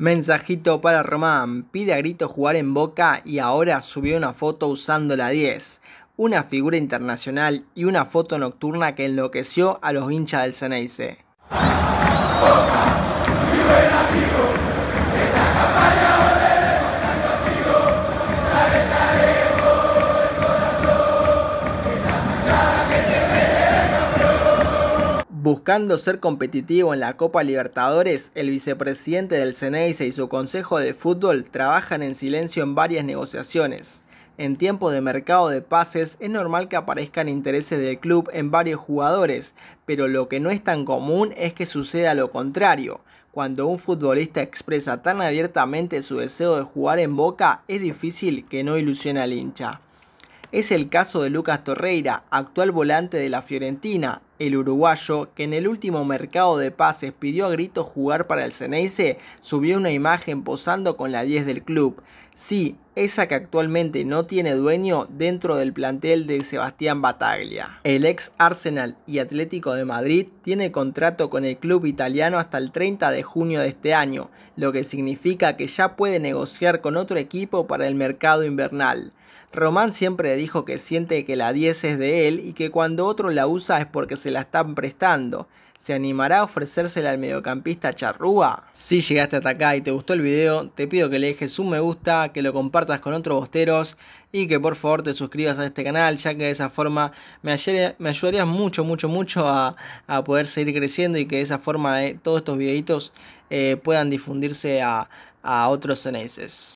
Mensajito para Román. Pide a grito jugar en Boca y ahora subió una foto usando la 10. Una figura internacional y una foto nocturna que enloqueció a los hinchas del Ceneice. Buscando ser competitivo en la Copa Libertadores, el vicepresidente del Ceneice y su consejo de fútbol trabajan en silencio en varias negociaciones. En tiempo de mercado de pases es normal que aparezcan intereses del club en varios jugadores, pero lo que no es tan común es que suceda lo contrario. Cuando un futbolista expresa tan abiertamente su deseo de jugar en Boca, es difícil que no ilusione al hincha. Es el caso de Lucas Torreira, actual volante de la Fiorentina, el uruguayo, que en el último mercado de pases pidió a gritos jugar para el Ceneice, subió una imagen posando con la 10 del club. Sí, esa que actualmente no tiene dueño dentro del plantel de Sebastián Bataglia. El ex Arsenal y Atlético de Madrid tiene contrato con el club italiano hasta el 30 de junio de este año, lo que significa que ya puede negociar con otro equipo para el mercado invernal. Román siempre dijo que siente que la 10 es de él y que cuando otro la usa es porque se la están prestando. ¿Se animará a ofrecérsela al mediocampista charrúa? Si llegaste hasta acá y te gustó el video, te pido que le dejes un me gusta, que lo compartas con otros bosteros y que por favor te suscribas a este canal, ya que de esa forma me, ayudaría mucho, mucho, mucho a, poder seguir creciendo y que de esa forma eh, todos estos videitos eh, puedan difundirse a, otros CNS.